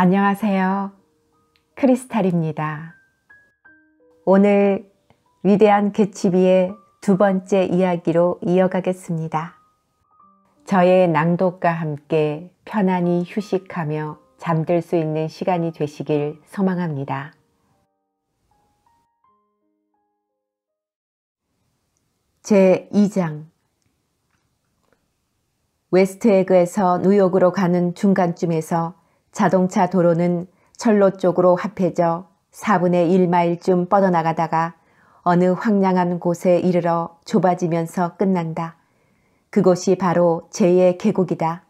안녕하세요. 크리스탈입니다. 오늘 위대한 개치비의두 번째 이야기로 이어가겠습니다. 저의 낭독과 함께 편안히 휴식하며 잠들 수 있는 시간이 되시길 소망합니다. 제 2장 웨스트에그에서 뉴욕으로 가는 중간쯤에서 자동차 도로는 철로 쪽으로 합해져 4분의 1마일쯤 뻗어나가다가 어느 황량한 곳에 이르러 좁아지면서 끝난다. 그곳이 바로 제의 계곡이다.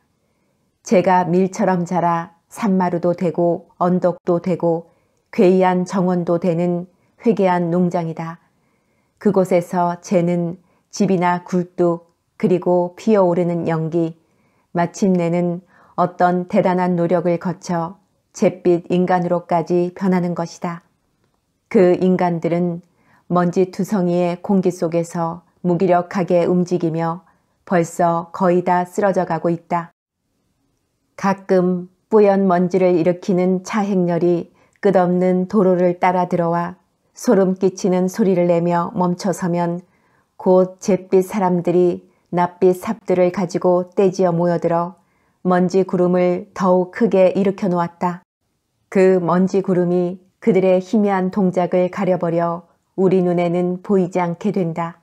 제가 밀처럼 자라 산마루도 되고 언덕도 되고 괴이한 정원도 되는 회개한 농장이다. 그곳에서 제는 집이나 굴뚝 그리고 피어오르는 연기 마침내는 어떤 대단한 노력을 거쳐 잿빛 인간으로까지 변하는 것이다. 그 인간들은 먼지 두성이의 공기 속에서 무기력하게 움직이며 벌써 거의 다 쓰러져 가고 있다. 가끔 뿌연 먼지를 일으키는 차행렬이 끝없는 도로를 따라 들어와 소름 끼치는 소리를 내며 멈춰서면 곧 잿빛 사람들이 낯빛 삽들을 가지고 떼지어 모여들어 먼지 구름을 더욱 크게 일으켜 놓았다. 그 먼지 구름이 그들의 희미한 동작을 가려버려 우리 눈에는 보이지 않게 된다.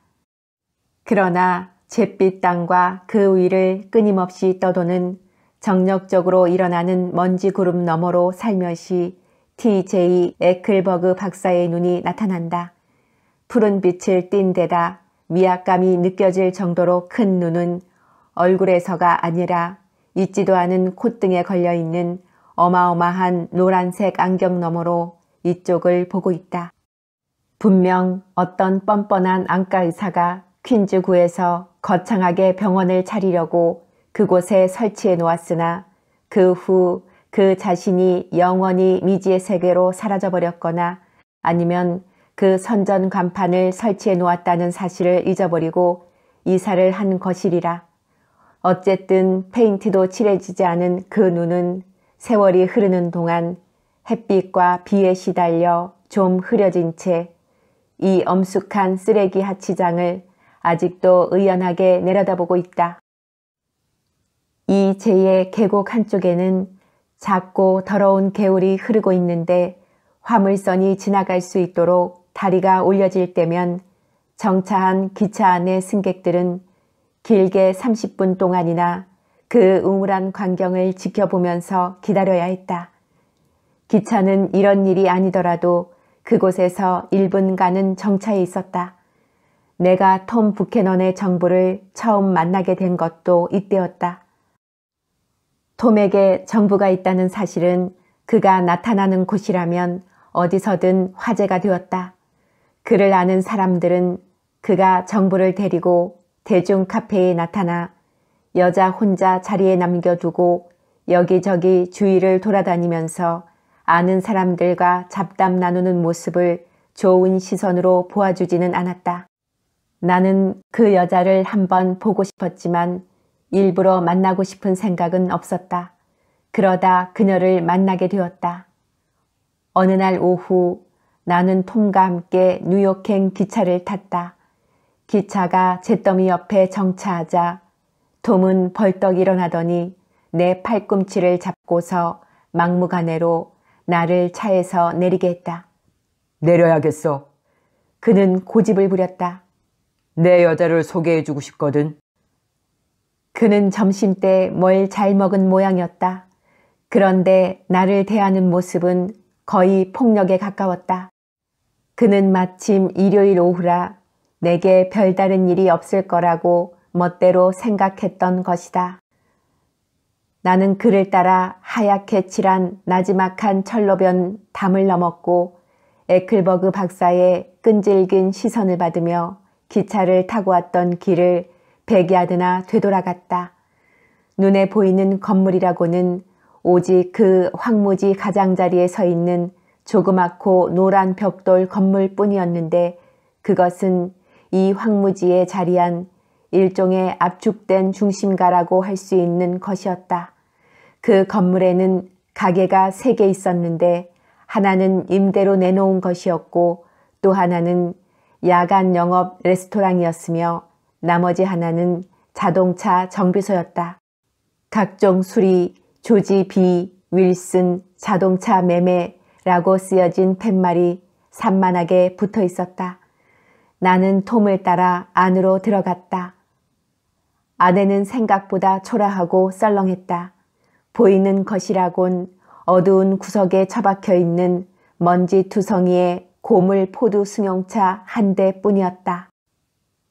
그러나 잿빛 땅과 그 위를 끊임없이 떠도는 정력적으로 일어나는 먼지 구름 너머로 살며시 T.J. 에클버그 박사의 눈이 나타난다. 푸른 빛을 띤 데다 미약감이 느껴질 정도로 큰 눈은 얼굴에서가 아니라 있지도 않은 콧등에 걸려있는 어마어마한 노란색 안경 너머로 이쪽을 보고 있다. 분명 어떤 뻔뻔한 안과 의사가 퀸즈구에서 거창하게 병원을 차리려고 그곳에 설치해 놓았으나 그 후그 그 자신이 영원히 미지의 세계로 사라져버렸거나 아니면 그 선전 간판을 설치해 놓았다는 사실을 잊어버리고 이사를 한 것이리라. 어쨌든 페인트도 칠해지지 않은 그 눈은 세월이 흐르는 동안 햇빛과 비에 시달려 좀 흐려진 채 이 엄숙한 쓰레기 하치장을 아직도 의연하게 내려다보고 있다. 이 제의 계곡 한쪽에는 작고 더러운 개울이 흐르고 있는데 화물선이 지나갈 수 있도록 다리가 올려질 때면 정차한 기차 안의 승객들은 길게 30분 동안이나 그 우물한 광경을 지켜보면서 기다려야 했다. 기차는 이런 일이 아니더라도 그곳에서 1분간은 정차해 있었다. 내가 톰 부캐넌의 정부를 처음 만나게 된 것도 이때였다. 톰에게 정부가 있다는 사실은 그가 나타나는 곳이라면 어디서든 화제가 되었다. 그를 아는 사람들은 그가 정부를 데리고 대중 카페에 나타나 여자 혼자 자리에 남겨두고 여기저기 주위를 돌아다니면서 아는 사람들과 잡담 나누는 모습을 좋은 시선으로 보아주지는 않았다. 나는 그 여자를 한번 보고 싶었지만 일부러 만나고 싶은 생각은 없었다. 그러다 그녀를 만나게 되었다. 어느 날 오후 나는 톰과 함께 뉴욕행 기차를 탔다. 기차가 잿더미 옆에 정차하자 톰은 벌떡 일어나더니 내 팔꿈치를 잡고서 막무가내로 나를 차에서 내리게 했다. 내려야겠어. 그는 고집을 부렸다. 내 여자를 소개해주고 싶거든. 그는 점심때 뭘 잘 먹은 모양이었다. 그런데 나를 대하는 모습은 거의 폭력에 가까웠다. 그는 마침 일요일 오후라 내게 별다른 일이 없을 거라고 멋대로 생각했던 것이다. 나는 그를 따라 하얗게 칠한 나지막한 철로변 담을 넘었고 에클버그 박사의 끈질긴 시선을 받으며 기차를 타고 왔던 길을 백야드나 되돌아갔다. 눈에 보이는 건물이라고는 오직 그 황무지 가장자리에 서 있는 조그맣고 노란 벽돌 건물뿐이었는데 그것은 이 황무지에 자리한 일종의 압축된 중심가라고 할 수 있는 것이었다. 그 건물에는 가게가 세 개 있었는데 하나는 임대로 내놓은 것이었고 또 하나는 야간 영업 레스토랑이었으며 나머지 하나는 자동차 정비소였다. 각종 수리, 조지 비, 윌슨, 자동차 매매라고 쓰여진 팻말이 산만하게 붙어 있었다. 나는 톰을 따라 안으로 들어갔다. 아내는 생각보다 초라하고 썰렁했다. 보이는 것이라곤 어두운 구석에 처박혀 있는 먼지 투성이의 고물 포두 승용차 한 대뿐이었다.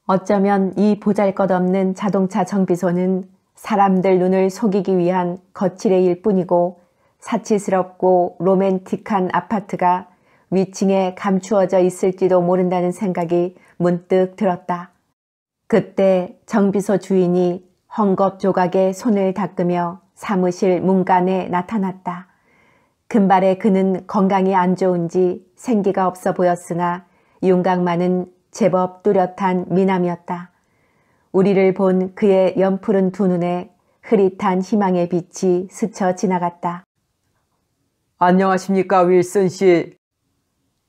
어쩌면 이 보잘것없는 자동차 정비소는 사람들 눈을 속이기 위한 거칠의 일뿐이고 사치스럽고 로맨틱한 아파트가 위층에 감추어져 있을지도 모른다는 생각이 문득 들었다. 그때 정비소 주인이 헝겊 조각에 손을 닦으며 사무실 문간에 나타났다. 금발의 그는 건강이 안 좋은지 생기가 없어 보였으나 윤곽만은 제법 뚜렷한 미남이었다. 우리를 본 그의 연푸른 두 눈에 흐릿한 희망의 빛이 스쳐 지나갔다. 안녕하십니까 윌슨 씨.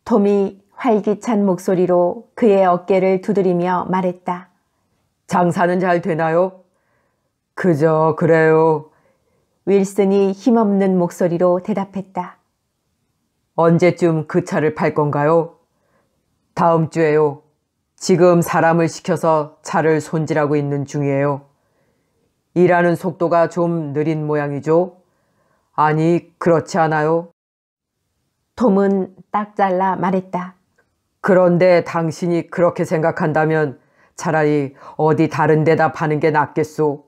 톰이 활기찬 목소리로 그의 어깨를 두드리며 말했다. 장사는 잘 되나요? 그저 그래요. 윌슨이 힘없는 목소리로 대답했다. 언제쯤 그 차를 팔 건가요? 다음 주에요. 지금 사람을 시켜서 차를 손질하고 있는 중이에요. 일하는 속도가 좀 느린 모양이죠? 아니, 그렇지 않아요. 톰은 딱 잘라 말했다. 그런데 당신이 그렇게 생각한다면 차라리 어디 다른 데다 파는 게 낫겠소.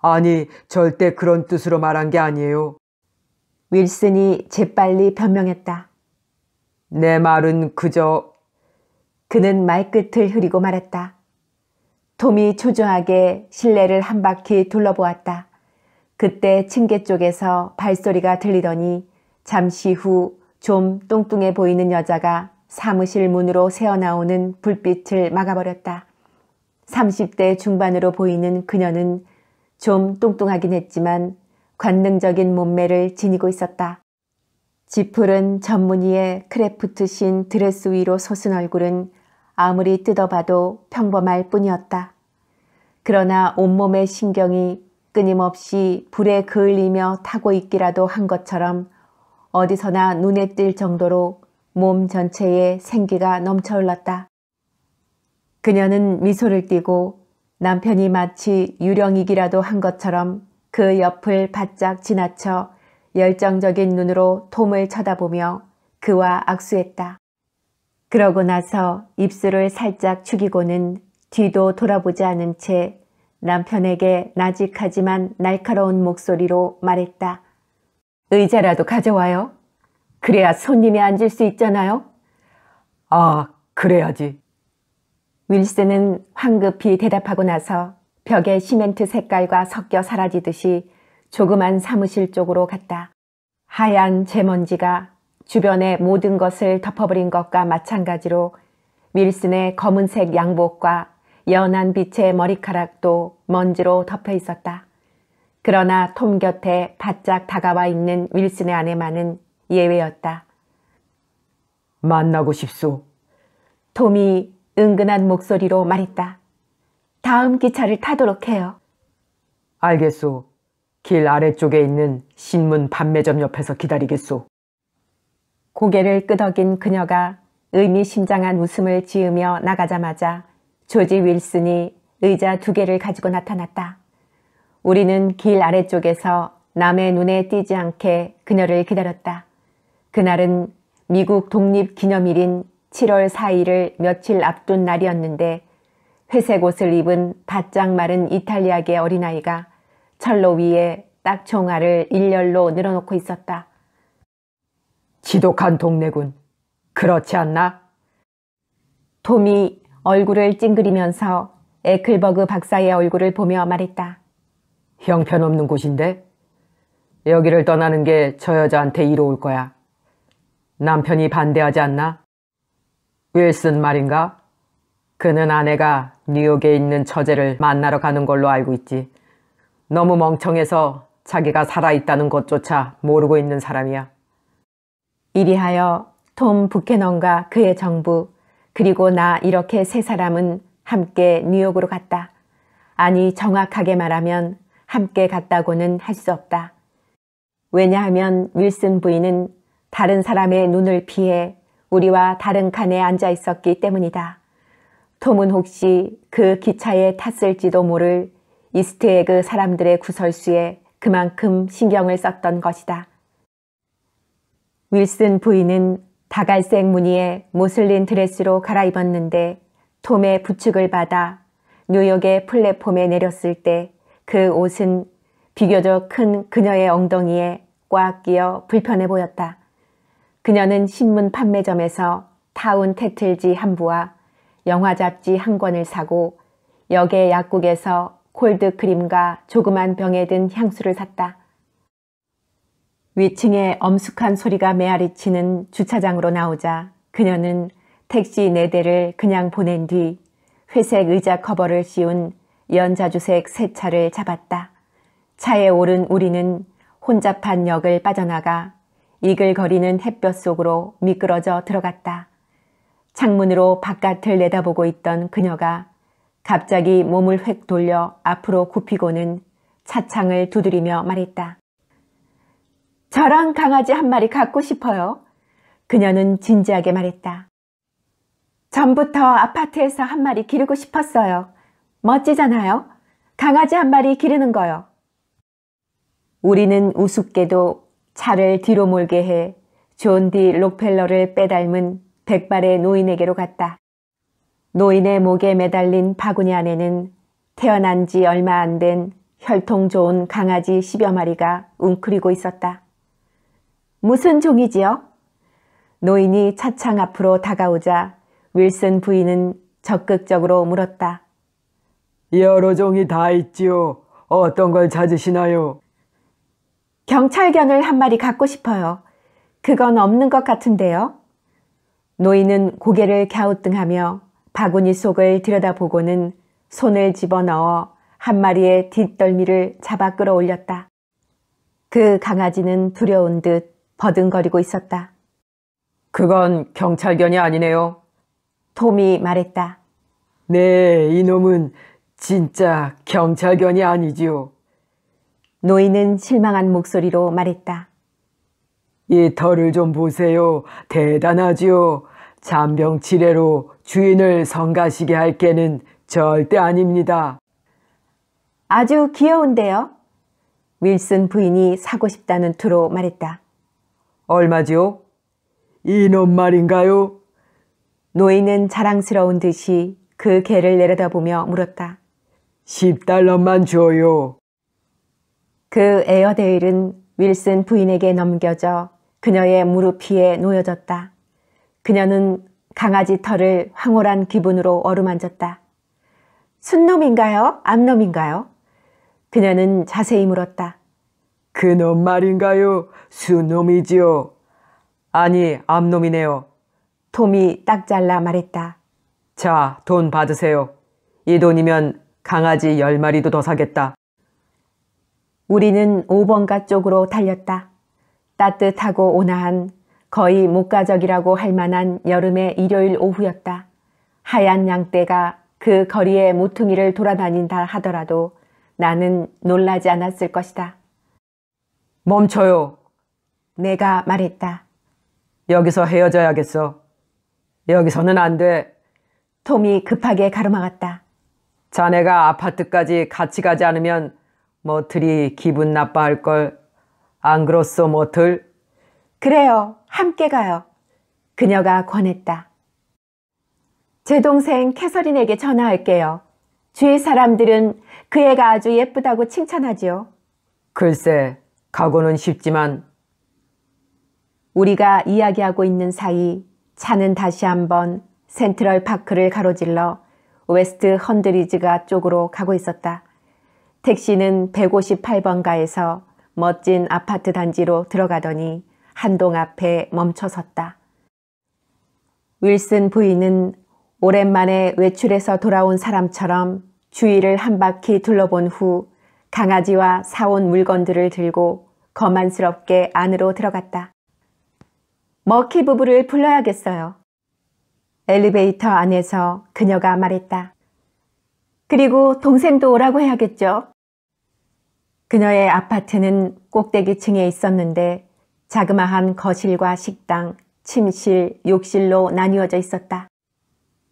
아니, 절대 그런 뜻으로 말한 게 아니에요. 윌슨이 재빨리 변명했다. 내 말은 그저... 그는 말끝을 흐리고 말했다 톰이 초조하게 실내를 한 바퀴 둘러보았다. 그때 층계 쪽에서 발소리가 들리더니 잠시 후좀 뚱뚱해 보이는 여자가 사무실 문으로 새어나오는 불빛을 막아버렸다. 30대 중반으로 보이는 그녀는 좀 뚱뚱하긴 했지만 관능적인 몸매를 지니고 있었다. 지풀은 전문의의 크래프트 신 드레스 위로 솟은 얼굴은 아무리 뜯어봐도 평범할 뿐이었다. 그러나 온몸의 신경이 끊임없이 불에 그을리며 타고 있기라도 한 것처럼 어디서나 눈에 띌 정도로 몸 전체에 생기가 넘쳐흘렀다. 그녀는 미소를 띠고 남편이 마치 유령이기라도 한 것처럼 그 옆을 바짝 지나쳐 열정적인 눈으로 톰을 쳐다보며 그와 악수했다. 그러고 나서 입술을 살짝 축이고는 뒤도 돌아보지 않은 채 남편에게 나직하지만 날카로운 목소리로 말했다. 의자라도 가져와요. 그래야 손님이 앉을 수 있잖아요. 아, 그래야지. 윌슨은 황급히 대답하고 나서 벽에 시멘트 색깔과 섞여 사라지듯이 조그만 사무실 쪽으로 갔다. 하얀 제먼지가 주변의 모든 것을 덮어버린 것과 마찬가지로 윌슨의 검은색 양복과 연한 빛의 머리카락도 먼지로 덮여 있었다. 그러나 톰 곁에 바짝 다가와 있는 윌슨의 아내만은 예외였다. 만나고 싶소. 톰이 은근한 목소리로 말했다. 다음 기차를 타도록 해요. 알겠소. 길 아래쪽에 있는 신문 판매점 옆에서 기다리겠소. 고개를 끄덕인 그녀가 의미심장한 웃음을 지으며 나가자마자 조지 윌슨이 의자 두 개를 가지고 나타났다. 우리는 길 아래쪽에서 남의 눈에 띄지 않게 그녀를 기다렸다. 그날은 미국 독립기념일인 7월 4일을 며칠 앞둔 날이었는데 회색 옷을 입은 바짝 마른 이탈리아계 어린아이가 철로 위에 딱총알을 일렬로 늘어놓고 있었다. 지독한 동네군. 그렇지 않나? 톰이 얼굴을 찡그리면서 에클버그 박사의 얼굴을 보며 말했다. 형편없는 곳인데 여기를 떠나는 게 저 여자한테 이로울 거야. 남편이 반대하지 않나? 윌슨 말인가? 그는 아내가 뉴욕에 있는 처제를 만나러 가는 걸로 알고 있지. 너무 멍청해서 자기가 살아있다는 것조차 모르고 있는 사람이야. 이리하여 톰 부캐넌과 그의 정부 그리고 나 이렇게 세 사람은 함께 뉴욕으로 갔다. 아니 정확하게 말하면 함께 갔다고는 할 수 없다. 왜냐하면 윌슨 부인은 다른 사람의 눈을 피해 우리와 다른 칸에 앉아 있었기 때문이다. 톰은 혹시 그 기차에 탔을지도 모를 이스트에그 사람들의 구설수에 그만큼 신경을 썼던 것이다. 윌슨 부인은 다갈색 무늬의 모슬린 드레스로 갈아입었는데 톰의 부축을 받아 뉴욕의 플랫폼에 내렸을 때그 옷은 비교적 큰 그녀의 엉덩이에 꽉 끼어 불편해 보였다. 그녀는 신문 판매점에서 타운 테틀지한 부와 영화 잡지 한 권을 사고 역의 약국에서 콜드크림과 조그만 병에 든 향수를 샀다. 위층에 엄숙한 소리가 메아리치는 주차장으로 나오자 그녀는 택시 4대를 그냥 보낸 뒤 회색 의자 커버를 씌운 연자주색 새 차를 잡았다. 차에 오른 우리는 혼잡한 역을 빠져나가 이글거리는 햇볕 속으로 미끄러져 들어갔다. 창문으로 바깥을 내다보고 있던 그녀가 갑자기 몸을 획 돌려 앞으로 굽히고는 차창을 두드리며 말했다. 저랑 강아지 한 마리 갖고 싶어요. 그녀는 진지하게 말했다. 전부터 아파트에서 한 마리 기르고 싶었어요. 멋지잖아요. 강아지 한 마리 기르는 거요. 우리는 우습게도 차를 뒤로 몰게 해존디 록펠러를 빼닮은 백발의 노인에게로 갔다. 노인의 목에 매달린 바구니 안에는 태어난 지 얼마 안 된 혈통 좋은 강아지 10여 마리가 웅크리고 있었다. 무슨 종이지요? 노인이 차창 앞으로 다가오자 윌슨 부인은 적극적으로 물었다. 여러 종이 다 있지요. 어떤 걸 찾으시나요? 경찰견을 한 마리 갖고 싶어요. 그건 없는 것 같은데요. 노인은 고개를 갸우뚱하며 바구니 속을 들여다보고는 손을 집어넣어 한 마리의 뒷덜미를 잡아 끌어올렸다. 그 강아지는 두려운 듯 버둥거리고 있었다. 그건 경찰견이 아니네요. 톰이 말했다. 네, 이놈은 진짜 경찰견이 아니지요. 노인은 실망한 목소리로 말했다. 이 털을 좀 보세요. 대단하지요. 잔병 치레로 주인을 성가시게 할 게는 절대 아닙니다. 아주 귀여운데요. 윌슨 부인이 사고 싶다는 투로 말했다. 얼마지요? 이놈 말인가요? 노인은 자랑스러운 듯이 그 개를 내려다보며 물었다. 10달러만 줘요. 그 에어데일은 윌슨 부인에게 넘겨져 그녀의 무릎 위에 놓여졌다. 그녀는 강아지 털을 황홀한 기분으로 어루만졌다. 순놈인가요? 암놈인가요? 그녀는 자세히 물었다. 그놈 말인가요? 순놈이지요. 아니, 암놈이네요. 톰이 딱 잘라 말했다. 자, 돈 받으세요. 이 돈이면 강아지 열마리도더 사겠다. 우리는 5번가 쪽으로 달렸다. 따뜻하고 온화한 거의 목가적이라고 할 만한 여름의 일요일 오후였다. 하얀 양떼가 그 거리에 모퉁이를 돌아다닌다 하더라도 나는 놀라지 않았을 것이다. 멈춰요. 내가 말했다. 여기서 헤어져야겠어. 여기서는 안 돼. 톰이 급하게 가로막았다. 자네가 아파트까지 같이 가지 않으면 뭐들이 기분 나빠할 걸. 안 그렇소 뭐들? 그래요. 함께 가요. 그녀가 권했다. 제 동생 캐서린에게 전화할게요. 주위 사람들은 그 애가 아주 예쁘다고 칭찬하지요. 글쎄, 가고는 쉽지만 우리가 이야기하고 있는 사이 차는 다시 한번 센트럴 파크를 가로질러 웨스트 헌드리즈가 쪽으로 가고 있었다. 택시는 158번가에서 멋진 아파트 단지로 들어가더니 한동 앞에 멈춰섰다. 윌슨 부인은 오랜만에 외출해서 돌아온 사람처럼 주위를 한 바퀴 둘러본 후 강아지와 사온 물건들을 들고 거만스럽게 안으로 들어갔다. 머키 부부를 불러야겠어요. 엘리베이터 안에서 그녀가 말했다. 그리고 동생도 오라고 해야겠죠. 그녀의 아파트는 꼭대기층에 있었는데 자그마한 거실과 식당, 침실, 욕실로 나뉘어져 있었다.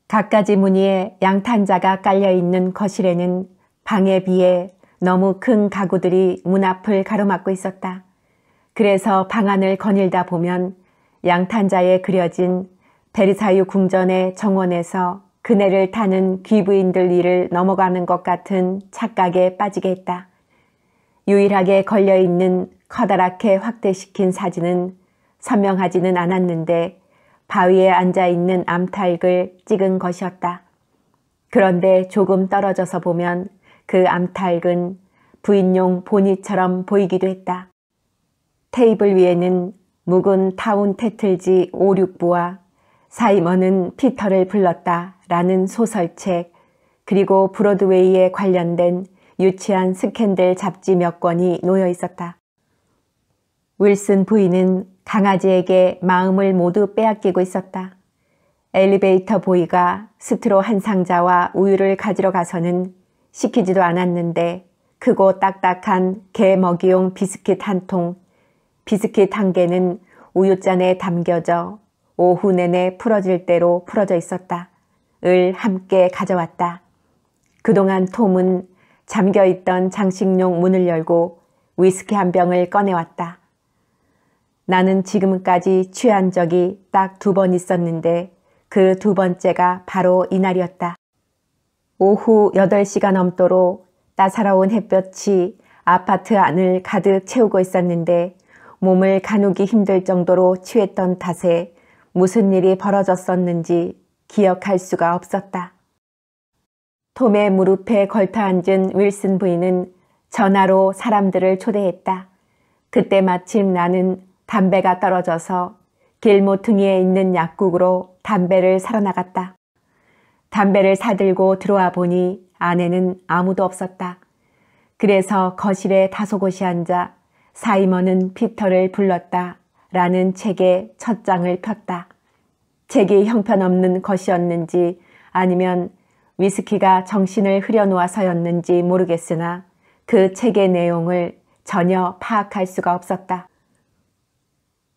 갖가지 무늬의 양탄자가 깔려있는 거실에는 방에 비해 너무 큰 가구들이 문 앞을 가로막고 있었다. 그래서 방 안을 거닐다 보면 양탄자에 그려진 베리사유 궁전의 정원에서 그네를 타는 귀부인들 일을 넘어가는 것 같은 착각에 빠지게 했다. 유일하게 걸려있는 커다랗게 확대시킨 사진은 선명하지는 않았는데 바위에 앉아있는 암탉을 찍은 것이었다. 그런데 조금 떨어져서 보면 그 암탉은 부인용 보니처럼 보이기도 했다. 테이블 위에는 묵은 타운 테틀지 5, 6부와 사이먼은 피터를 불렀다 라는 소설책 그리고 브로드웨이에 관련된 유치한 스캔들 잡지 몇 권이 놓여 있었다. 윌슨 부인은 강아지에게 마음을 모두 빼앗기고 있었다. 엘리베이터 보이가 스트로 한 상자와 우유를 가지러 가서는 시키지도 않았는데 크고 딱딱한 개 먹이용 비스킷 한 통, 비스킷 한 개는 우유잔에 담겨져 오후 내내 풀어질 대로 풀어져 있었다. 을 함께 가져왔다. 그동안 톰은 잠겨 있던 장식용 문을 열고 위스키 한 병을 꺼내왔다. 나는 지금까지 취한 적이 딱 두 번 있었는데 그 두 번째가 바로 이날이었다. 오후 8시가 넘도록 따사로운 햇볕이 아파트 안을 가득 채우고 있었는데 몸을 가누기 힘들 정도로 취했던 탓에 무슨 일이 벌어졌었는지 기억할 수가 없었다. 톰의 무릎에 걸터앉은 윌슨 부인은 전화로 사람들을 초대했다. 그때 마침 나는 담배가 떨어져서 길모퉁이에 있는 약국으로 담배를 사러 나갔다. 담배를 사들고 들어와 보니 안에는 아무도 없었다. 그래서 거실에 다소곳이 앉아 사이먼은 피터를 불렀다. 라는 책의 첫 장을 폈다. 책이 형편없는 것이었는지 아니면 위스키가 정신을 흐려놓아서였는지 모르겠으나 그 책의 내용을 전혀 파악할 수가 없었다.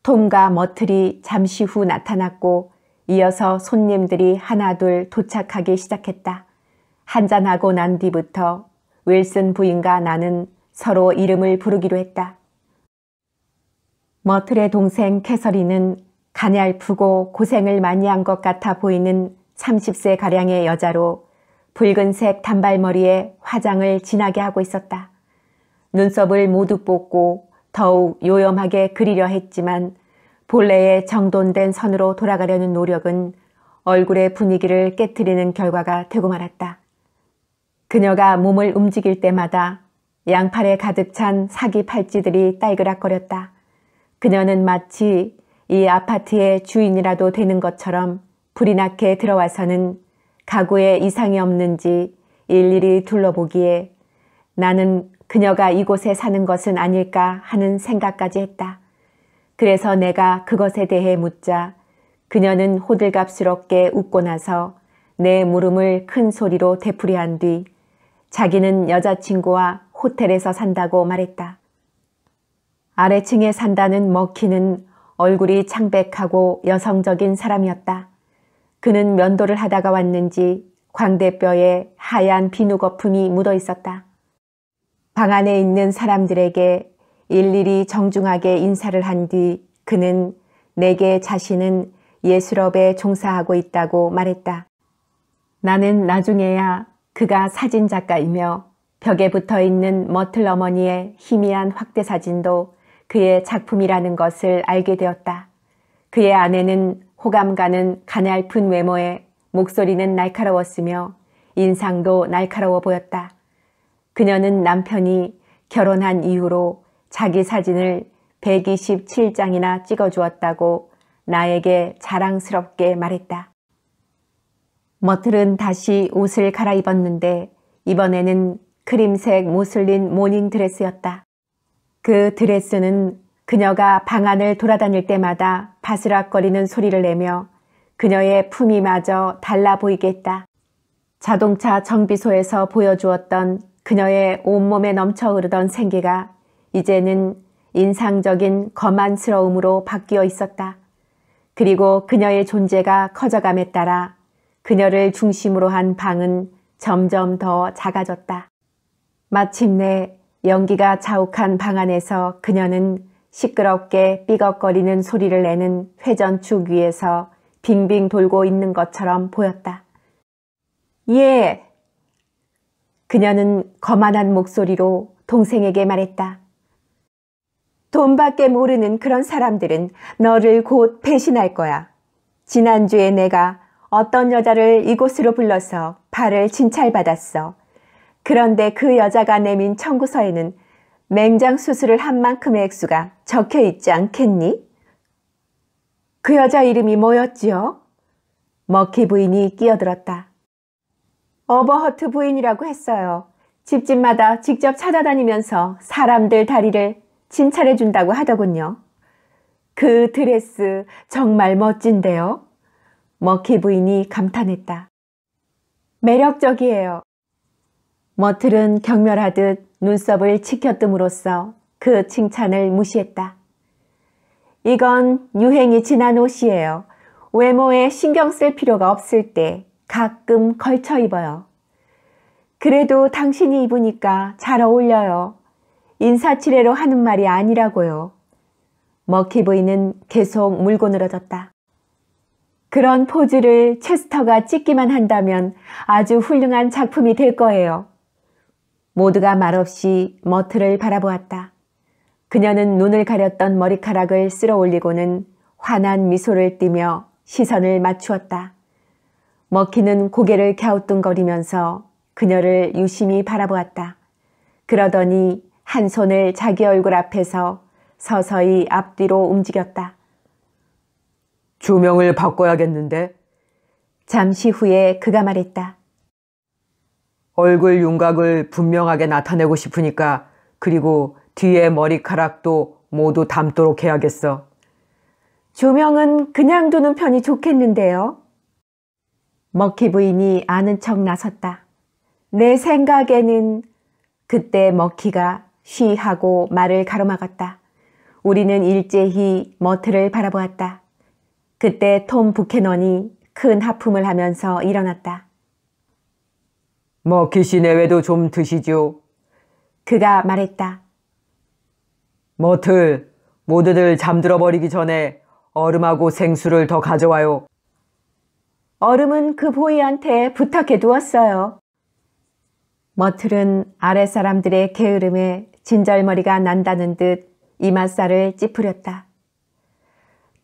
톰과 머틀이 잠시 후 나타났고 이어서 손님들이 하나둘 도착하기 시작했다. 한잔하고 난 뒤부터 윌슨 부인과 나는 서로 이름을 부르기로 했다. 머틀의 동생 캐서린은 간이 얇프고 고생을 많이 한 것 같아 보이는 30세 가량의 여자로 붉은색 단발머리에 화장을 진하게 하고 있었다. 눈썹을 모두 뽑고 더욱 요염하게 그리려 했지만 본래의 정돈된 선으로 돌아가려는 노력은 얼굴의 분위기를 깨뜨리는 결과가 되고 말았다. 그녀가 몸을 움직일 때마다 양팔에 가득 찬 사기 팔찌들이 딸그락거렸다. 그녀는 마치 이 아파트의 주인이라도 되는 것처럼 불이 나게 들어와서는 가구에 이상이 없는지 일일이 둘러보기에 나는 그녀가 이곳에 사는 것은 아닐까 하는 생각까지 했다. 그래서 내가 그것에 대해 묻자 그녀는 호들갑스럽게 웃고 나서 내 물음을 큰 소리로 되풀이한 뒤 자기는 여자친구와 호텔에서 산다고 말했다. 아래층에 산다는 먹히는 얼굴이 창백하고 여성적인 사람이었다. 그는 면도를 하다가 왔는지 광대뼈에 하얀 비누 거품이 묻어 있었다. 방 안에 있는 사람들에게 일일이 정중하게 인사를 한 뒤 그는 내게 자신은 예술업에 종사하고 있다고 말했다. 나는 나중에야 그가 사진작가이며 벽에 붙어 있는 머틀 어머니의 희미한 확대 사진도 그의 작품이라는 것을 알게 되었다. 그의 아내는 호감 가는 가냘픈 외모에 목소리는 날카로웠으며 인상도 날카로워 보였다. 그녀는 남편이 결혼한 이후로 자기 사진을 127장이나 찍어주었다고 나에게 자랑스럽게 말했다. 머틀은 다시 옷을 갈아입었는데 이번에는 크림색 모슬린 모닝드레스였다. 그 드레스는 그녀가 방 안을 돌아다닐 때마다 바스락거리는 소리를 내며 그녀의 품이마저 달라 보이겠다. 자동차 정비소에서 보여주었던 그녀의 온몸에 넘쳐 흐르던 생기가 이제는 인상적인 거만스러움으로 바뀌어 있었다. 그리고 그녀의 존재가 커져감에 따라 그녀를 중심으로 한 방은 점점 더 작아졌다. 마침내 연기가 자욱한 방 안에서 그녀는 시끄럽게 삐걱거리는 소리를 내는 회전축 위에서 빙빙 돌고 있는 것처럼 보였다. 예! 그녀는 거만한 목소리로 동생에게 말했다. 돈밖에 모르는 그런 사람들은 너를 곧 배신할 거야. 지난주에 내가 어떤 여자를 이곳으로 불러서 발을 진찰받았어. 그런데 그 여자가 내민 청구서에는 맹장 수술을 한 만큼의 액수가 적혀 있지 않겠니? 그 여자 이름이 뭐였지요? 머키 부인이 끼어들었다. 어버허트 부인이라고 했어요. 집집마다 직접 찾아다니면서 사람들 다리를 진찰해 준다고 하더군요. 그 드레스 정말 멋진데요. 머키 부인이 감탄했다. 매력적이에요. 머틀은 경멸하듯 눈썹을 치켜뜸으로써그 칭찬을 무시했다. 이건 유행이 지난 옷이에요. 외모에 신경 쓸 필요가 없을 때 가끔 걸쳐 입어요. 그래도 당신이 입으니까 잘 어울려요. 인사치레로 하는 말이 아니라고요. 먹히 부인은 계속 물고 늘어졌다. 그런 포즈를 체스터가 찍기만 한다면 아주 훌륭한 작품이 될 거예요. 모두가 말없이 머트를 바라보았다. 그녀는 눈을 가렸던 머리카락을 쓸어 올리고는 환한 미소를 띠며 시선을 맞추었다. 먹히는 고개를 갸우뚱거리면서 그녀를 유심히 바라보았다. 그러더니 한 손을 자기 얼굴 앞에서 서서히 앞뒤로 움직였다. 조명을 바꿔야겠는데? 잠시 후에 그가 말했다. 얼굴 윤곽을 분명하게 나타내고 싶으니까 그리고 뒤에 머리카락도 모두 담도록 해야겠어. 조명은 그냥 두는 편이 좋겠는데요. 먹히 부인이 아는 척 나섰다. 내 생각에는 그때 먹히가 쉬하고 말을 가로막았다. 우리는 일제히 머트를 바라보았다. 그때 톰 부캐넌이 큰 하품을 하면서 일어났다. 먹히신 뭐 내외도 좀 드시죠. 그가 말했다. 머틀, 뭐 모두들 잠들어 버리기 전에 얼음하고 생수를 더 가져와요. 얼음은 그 보이한테 부탁해 두었어요. 머틀은 뭐 아래 사람들의 게으름에 진절머리가 난다는 듯 이맛살을 찌푸렸다.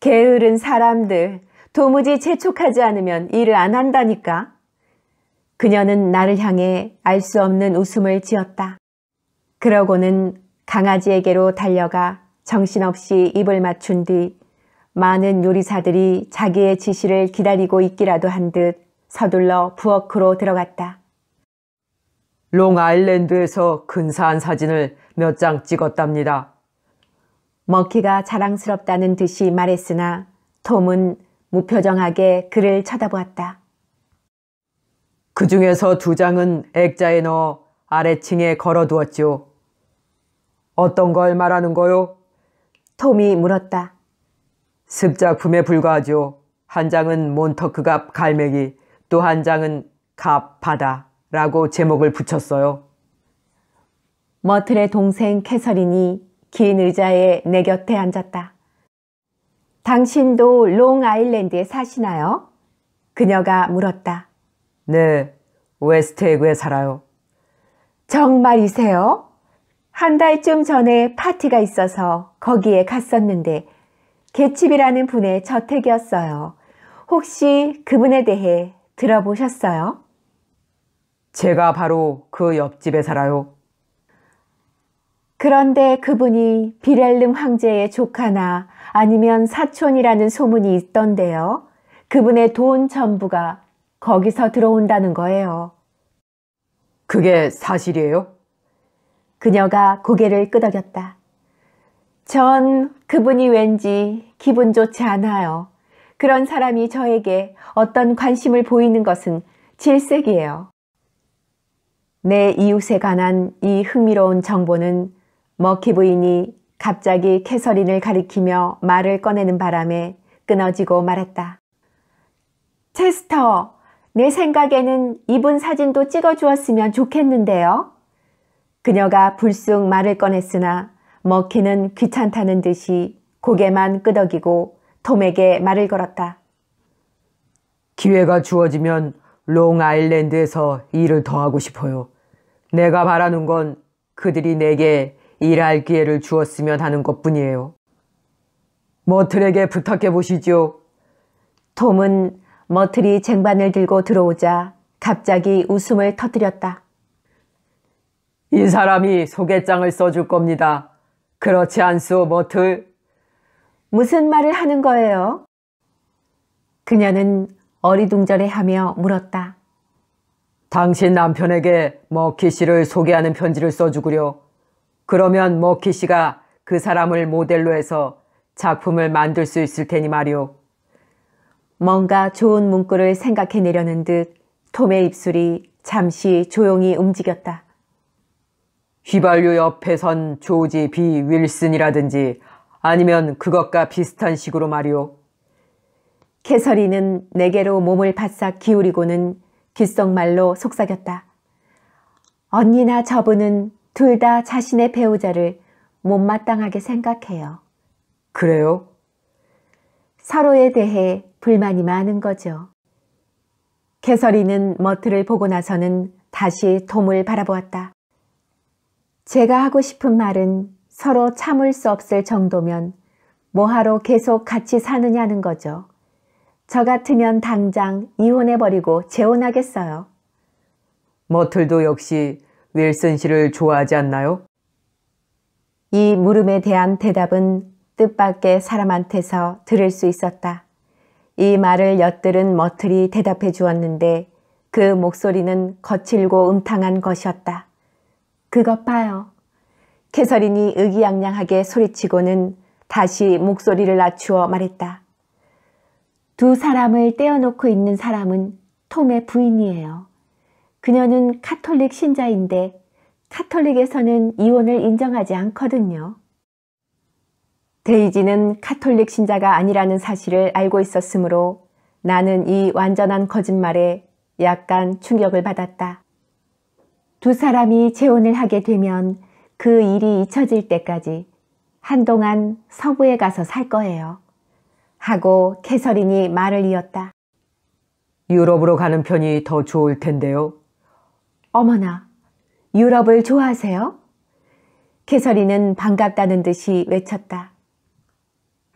게으른 사람들, 도무지 재촉하지 않으면 일을 안 한다니까. 그녀는 나를 향해 알 수 없는 웃음을 지었다. 그러고는 강아지에게로 달려가 정신없이 입을 맞춘 뒤 많은 요리사들이 자기의 지시를 기다리고 있기라도 한 듯 서둘러 부엌으로 들어갔다. 롱아일랜드에서 근사한 사진을 몇 장 찍었답니다. 머키가 자랑스럽다는 듯이 말했으나 톰은 무표정하게 그를 쳐다보았다. 그 중에서 두 장은 액자에 넣어 아래층에 걸어두었지요. 어떤 걸 말하는 거요? 톰이 물었다. 습작품에 불과하죠한 장은 몬터크갑 갈매기, 또 한 장은 갑 바다라고 제목을 붙였어요. 머틀의 동생 캐서린이 긴 의자에 내 곁에 앉았다. 당신도 롱아일랜드에 사시나요? 그녀가 물었다. 네, 웨스트 에그에 살아요. 정말이세요? 한 달쯤 전에 파티가 있어서 거기에 갔었는데 개칩이라는 분의 저택이었어요. 혹시 그분에 대해 들어보셨어요? 제가 바로 그 옆집에 살아요. 그런데 그분이 비렐름 황제의 조카나 아니면 사촌이라는 소문이 있던데요. 그분의 돈 전부가 거기서 들어온다는 거예요. 그게 사실이에요? 그녀가 고개를 끄덕였다. 전 그분이 왠지 기분 좋지 않아요. 그런 사람이 저에게 어떤 관심을 보이는 것은 질색이에요. 내 이웃에 관한 이 흥미로운 정보는 머키 부인이 갑자기 캐서린을 가리키며 말을 꺼내는 바람에 끊어지고 말했다. 체스터, 내 생각에는 이분 사진도 찍어주었으면 좋겠는데요. 그녀가 불쑥 말을 꺼냈으나 먹히는 귀찮다는 듯이 고개만 끄덕이고 톰에게 말을 걸었다. 기회가 주어지면 롱아일랜드에서 일을 더 하고 싶어요. 내가 바라는 건 그들이 내게 일할 기회를 주었으면 하는 것 뿐이에요. 머틀에게 부탁해 보시죠 톰은 머틀이 쟁반을 들고 들어오자 갑자기 웃음을 터뜨렸다. 이 사람이 소개장을 써줄 겁니다. 그렇지 않소, 머틀? 무슨 말을 하는 거예요? 그녀는 어리둥절해하며 물었다. 당신 남편에게 머키 씨를 소개하는 편지를 써주구려. 그러면 머키 씨가 그 사람을 모델로 해서 작품을 만들 수 있을 테니 말이오. 뭔가 좋은 문구를 생각해내려는 듯 톰의 입술이 잠시 조용히 움직였다. 휘발유 옆에선 조지 비 윌슨이라든지 아니면 그것과 비슷한 식으로 말이오. 캐서리는 내게로 몸을 바싹 기울이고는 귓속말로 속삭였다. 언니나 저분은 둘 다 자신의 배우자를 못마땅하게 생각해요. 그래요? 서로에 대해 불만이 많은 거죠. 캐서리는 머트를 보고 나서는 다시 톰을 바라보았다. 제가 하고 싶은 말은 서로 참을 수 없을 정도면 뭐하러 계속 같이 사느냐는 거죠. 저 같으면 당장 이혼해버리고 재혼하겠어요. 머틀도 역시 윌슨 씨를 좋아하지 않나요? 이 물음에 대한 대답은 뜻밖의 사람한테서 들을 수 있었다. 이 말을 엿들은 머틀이 대답해 주었는데 그 목소리는 거칠고 음탕한 것이었다. 그것 봐요. 캐서린이 의기양양하게 소리치고는 다시 목소리를 낮추어 말했다. 두 사람을 떼어놓고 있는 사람은 톰의 부인이에요. 그녀는 카톨릭 신자인데 카톨릭에서는 이혼을 인정하지 않거든요. 데이지는 카톨릭 신자가 아니라는 사실을 알고 있었으므로 나는 이 완전한 거짓말에 약간 충격을 받았다. 두 사람이 재혼을 하게 되면 그 일이 잊혀질 때까지 한동안 서부에 가서 살 거예요. 하고 캐서린이 말을 이었다. 유럽으로 가는 편이 더 좋을 텐데요. 어머나, 유럽을 좋아하세요? 캐서린은 반갑다는 듯이 외쳤다.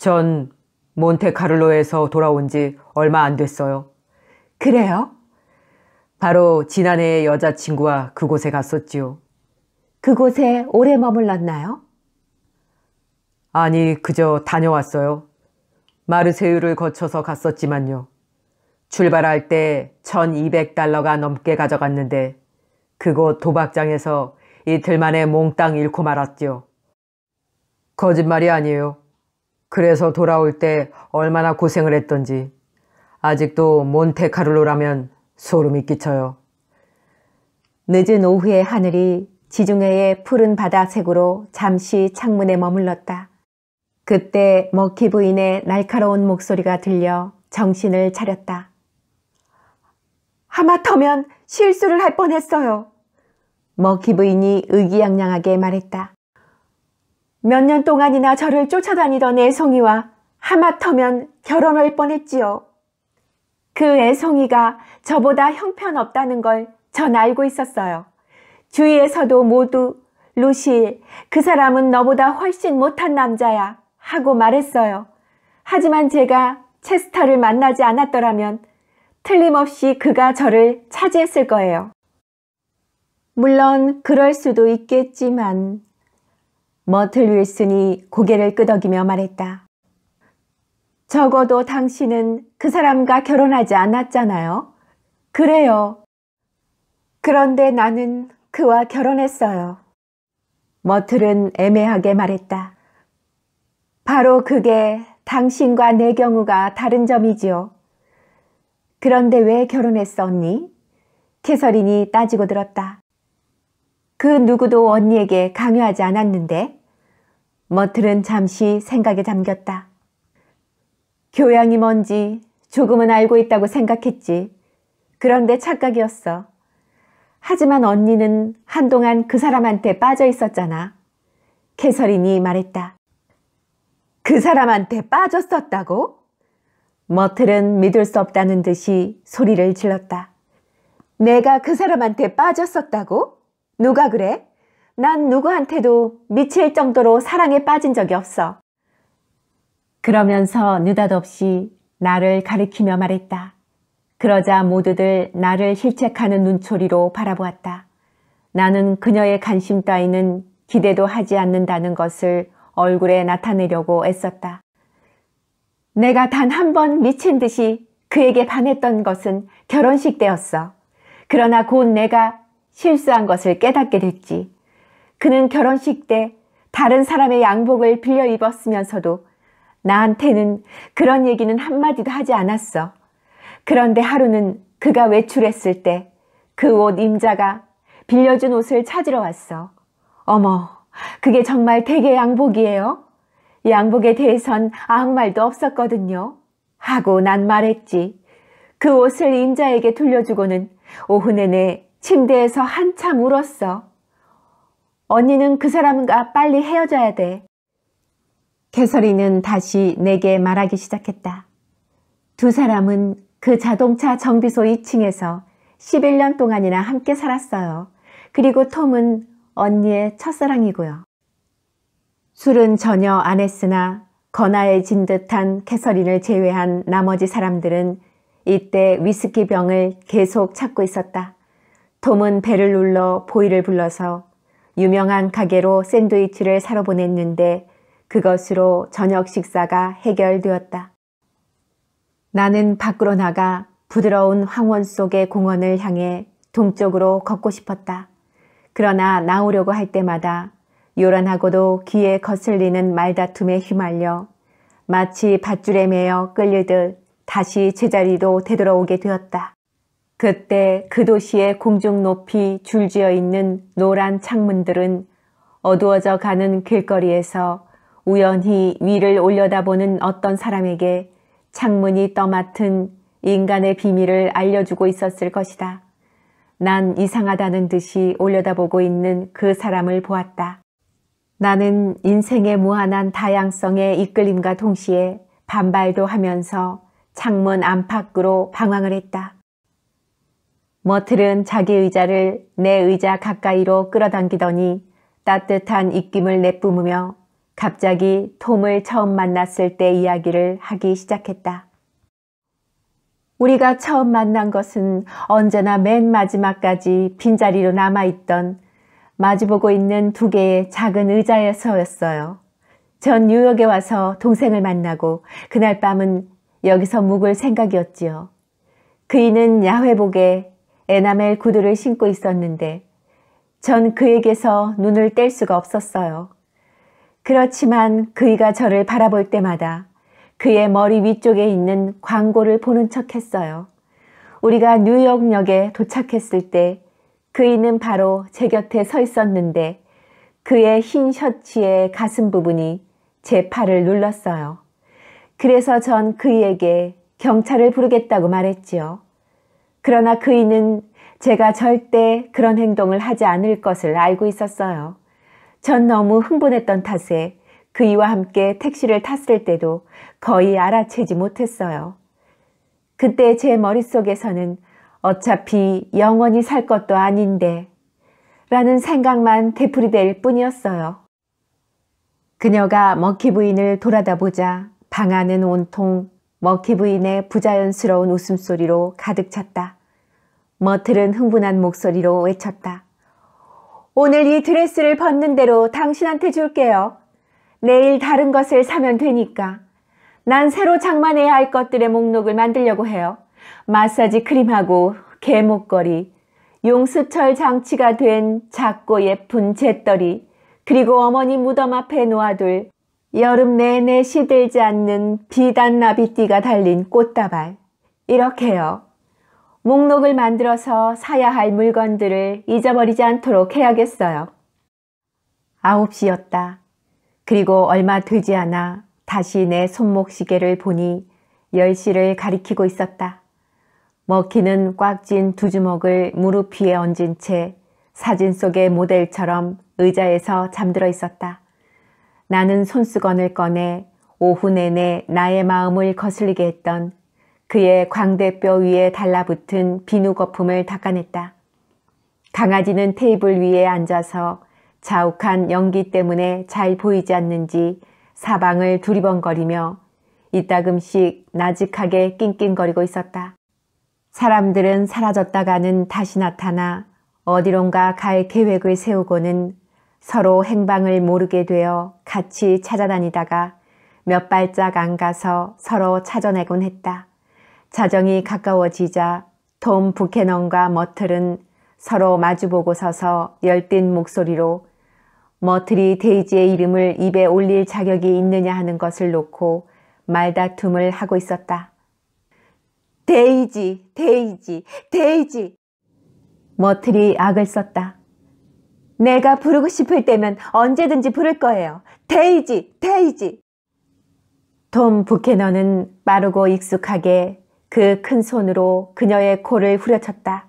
전 몬테카를로에서 돌아온 지 얼마 안 됐어요. 그래요? 바로 지난해에 여자친구와 그곳에 갔었지요. 그곳에 오래 머물렀나요? 아니, 그저 다녀왔어요. 마르세유를 거쳐서 갔었지만요. 출발할 때 1200달러가 넘게 가져갔는데 그곳 도박장에서 이틀 만에 몽땅 잃고 말았지요. 거짓말이 아니에요. 그래서 돌아올 때 얼마나 고생을 했던지 아직도 몬테카를로라면 소름이 끼쳐요. 늦은 오후의 하늘이 지중해의 푸른 바다색으로 잠시 창문에 머물렀다. 그때 머키 부인의 날카로운 목소리가 들려 정신을 차렸다. 하마터면 실수를 할 뻔했어요. 머키 부인이 의기양양하게 말했다. 몇년 동안이나 저를 쫓아다니던 애송이와 하마터면 결혼할 뻔했지요. 그 애송이가 저보다 형편없다는 걸 전 알고 있었어요. 주위에서도 모두 루시, 그 사람은 너보다 훨씬 못한 남자야 하고 말했어요. 하지만 제가 체스터를 만나지 않았더라면 틀림없이 그가 저를 차지했을 거예요. 물론 그럴 수도 있겠지만 머틀 윌슨이 고개를 끄덕이며 말했다. 적어도 당신은 그 사람과 결혼하지 않았잖아요. 그래요. 그런데 나는 그와 결혼했어요. 머틀은 애매하게 말했다. 바로 그게 당신과 내 경우가 다른 점이지요. 그런데 왜결혼했었니 캐서린이 따지고 들었다. 그 누구도 언니에게 강요하지 않았는데 머틀은 잠시 생각에 잠겼다. 교양이 뭔지 조금은 알고 있다고 생각했지. 그런데 착각이었어. 하지만 언니는 한동안 그 사람한테 빠져 있었잖아. 캐서린이 말했다. 그 사람한테 빠졌었다고? 머틀은 믿을 수 없다는 듯이 소리를 질렀다. 내가 그 사람한테 빠졌었다고? 누가 그래? 난 누구한테도 미칠 정도로 사랑에 빠진 적이 없어. 그러면서 느닷없이 나를 가리키며 말했다. 그러자 모두들 나를 실책하는 눈초리로 바라보았다. 나는 그녀의 관심 따위는 기대도 하지 않는다는 것을 얼굴에 나타내려고 애썼다. 내가 단 한 번 미친 듯이 그에게 반했던 것은 결혼식 때였어. 그러나 곧 내가 실수한 것을 깨닫게 됐지. 그는 결혼식 때 다른 사람의 양복을 빌려 입었으면서도 나한테는 그런 얘기는 한마디도 하지 않았어. 그런데 하루는 그가 외출했을 때 그 옷 임자가 빌려준 옷을 찾으러 왔어. 어머, 그게 정말 대개 양복이에요? 양복에 대해선 아무 말도 없었거든요. 하고 난 말했지. 그 옷을 임자에게 돌려주고는 오후 내내 침대에서 한참 울었어. 언니는 그 사람과 빨리 헤어져야 돼. 개서린는 다시 내게 말하기 시작했다. 두 사람은 그 자동차 정비소 2층에서 11년 동안이나 함께 살았어요. 그리고 톰은 언니의 첫사랑이고요. 술은 전혀 안 했으나 거나해진 듯한 캐서린을 제외한 나머지 사람들은 이때 위스키병을 계속 찾고 있었다. 톰은 배를 눌러 보이를 불러서 유명한 가게로 샌드위치를 사러 보냈는데 그것으로 저녁 식사가 해결되었다. 나는 밖으로 나가 부드러운 황원 속의 공원을 향해 동쪽으로 걷고 싶었다. 그러나 나오려고 할 때마다 요란하고도 귀에 거슬리는 말다툼에 휘말려 마치 밧줄에 매어 끌리듯 다시 제자리로 되돌아오게 되었다. 그때 그 도시의 공중 높이 줄지어 있는 노란 창문들은 어두워져 가는 길거리에서 우연히 위를 올려다보는 어떤 사람에게 창문이 떠맡은 인간의 비밀을 알려주고 있었을 것이다. 난 이상하다는 듯이 올려다보고 있는 그 사람을 보았다. 나는 인생의 무한한 다양성에 이끌림과 동시에 반발도 하면서 창문 안팎으로 방황을 했다. 머틀은 자기 의자를 내 의자 가까이로 끌어당기더니 따뜻한 입김을 내뿜으며 갑자기 톰을 처음 만났을 때 이야기를 하기 시작했다. 우리가 처음 만난 것은 언제나 맨 마지막까지 빈자리로 남아있던 마주보고 있는 두 개의 작은 의자에서였어요. 전 뉴욕에 와서 동생을 만나고 그날 밤은 여기서 묵을 생각이었지요. 그이는 야회복에 에나멜 구두를 신고 있었는데 전 그에게서 눈을 뗄 수가 없었어요. 그렇지만 그이가 저를 바라볼 때마다 그의 머리 위쪽에 있는 광고를 보는 척 했어요. 우리가 뉴욕역에 도착했을 때 그이는 바로 제 곁에 서 있었는데 그의 흰 셔츠의 가슴 부분이 제 팔을 눌렀어요. 그래서 전 그이에게 경찰을 부르겠다고 말했지요. 그러나 그이는 제가 절대 그런 행동을 하지 않을 것을 알고 있었어요. 전 너무 흥분했던 탓에 그이와 함께 택시를 탔을 때도 거의 알아채지 못했어요. 그때 제 머릿속에서는 어차피 영원히 살 것도 아닌데 라는 생각만 되풀이될 뿐이었어요. 그녀가 먹키 부인을 돌아다보자 방 안은 온통 머키 부인의 부자연스러운 웃음소리로 가득 찼다. 머틀은 흥분한 목소리로 외쳤다. 오늘 이 드레스를 벗는 대로 당신한테 줄게요. 내일 다른 것을 사면 되니까. 난 새로 장만해야 할 것들의 목록을 만들려고 해요. 마사지 크림하고 개목걸이, 용수철 장치가 된 작고 예쁜 재떨이, 그리고 어머니 무덤 앞에 놓아둘 여름 내내 시들지 않는 비단 나비띠가 달린 꽃다발. 이렇게요. 목록을 만들어서 사야 할 물건들을 잊어버리지 않도록 해야겠어요. 9시였다. 그리고 얼마 되지 않아 다시 내 손목 시계를 보니 10시를 가리키고 있었다. 먹히는 꽉 찐 두 주먹을 무릎 위에 얹은 채 사진 속의 모델처럼 의자에서 잠들어 있었다. 나는 손수건을 꺼내 오후 내내 나의 마음을 거슬리게 했던 그의 광대뼈 위에 달라붙은 비누 거품을 닦아냈다. 강아지는 테이블 위에 앉아서 자욱한 연기 때문에 잘 보이지 않는지 사방을 두리번거리며 이따금씩 나직하게 낑낑거리고 있었다. 사람들은 사라졌다가는 다시 나타나 어디론가 갈 계획을 세우고는 서로 행방을 모르게 되어 같이 찾아다니다가 몇 발짝 안 가서 서로 찾아내곤 했다. 자정이 가까워지자 톰 부캐넌과 머틀은 서로 마주보고 서서 열띤 목소리로 머틀이 데이지의 이름을 입에 올릴 자격이 있느냐 하는 것을 놓고 말다툼을 하고 있었다. 데이지, 데이지, 데이지. 머틀이 악을 썼다. 내가 부르고 싶을 때면 언제든지 부를 거예요. 데이지, 데이지. 톰부케너는 빠르고 익숙하게 그 큰 손으로 그녀의 코를 후려쳤다.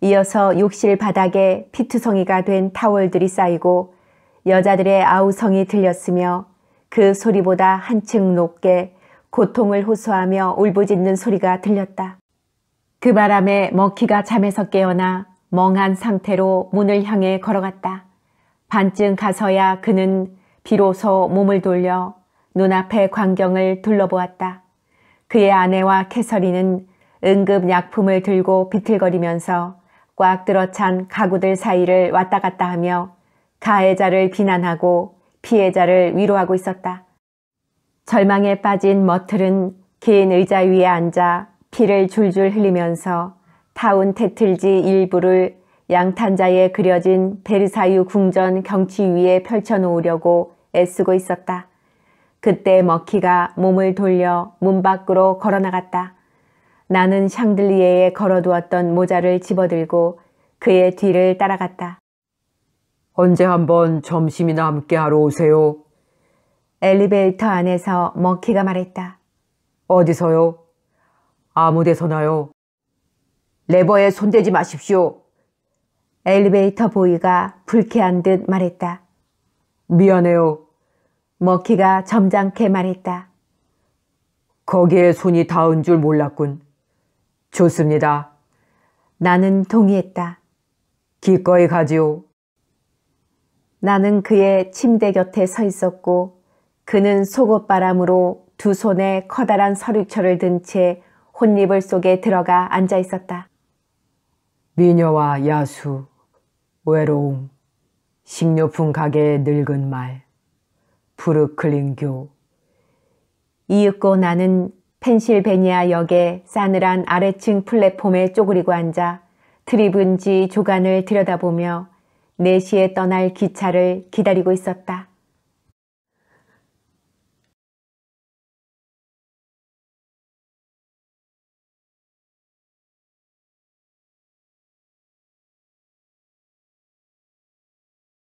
이어서 욕실 바닥에 피투성이가 된 타월들이 쌓이고 여자들의 아우성이 들렸으며 그 소리보다 한층 높게 고통을 호소하며 울부짖는 소리가 들렸다. 그 바람에 먹키가 잠에서 깨어나 멍한 상태로 문을 향해 걸어갔다. 반쯤 가서야 그는 비로소 몸을 돌려 눈앞의 광경을 둘러보았다. 그의 아내와 캐서리는 응급약품을 들고 비틀거리면서 꽉 들어찬 가구들 사이를 왔다 갔다 하며 가해자를 비난하고 피해자를 위로하고 있었다. 절망에 빠진 머틀은 긴 의자 위에 앉아 피를 줄줄 흘리면서 타운 테틀지 일부를 양탄자에 그려진 베르사유 궁전 경치 위에 펼쳐놓으려고 애쓰고 있었다. 그때 머키가 몸을 돌려 문 밖으로 걸어나갔다. 나는 샹들리에에 걸어두었던 모자를 집어들고 그의 뒤를 따라갔다. 언제 한번 점심이나 함께 하러 오세요. 엘리베이터 안에서 머키가 말했다. 어디서요? 아무 데서나요. 레버에 손대지 마십시오. 엘리베이터 보이가 불쾌한 듯 말했다. 미안해요. 머키가 점잖게 말했다. 거기에 손이 닿은 줄 몰랐군. 좋습니다. 나는 동의했다. 기꺼이 가지요. 나는 그의 침대 곁에 서 있었고 그는 속옷바람으로 두 손에 커다란 서류철을 든 채 혼니불 속에 들어가 앉아 있었다. 미녀와 야수, 외로움, 식료품 가게의 늙은 말, 브루클린교. 이윽고 나는 펜실베니아 역의 싸늘한 아래층 플랫폼에 쪼그리고 앉아 트리븐지 조간을 들여다보며 4시에 떠날 기차를 기다리고 있었다.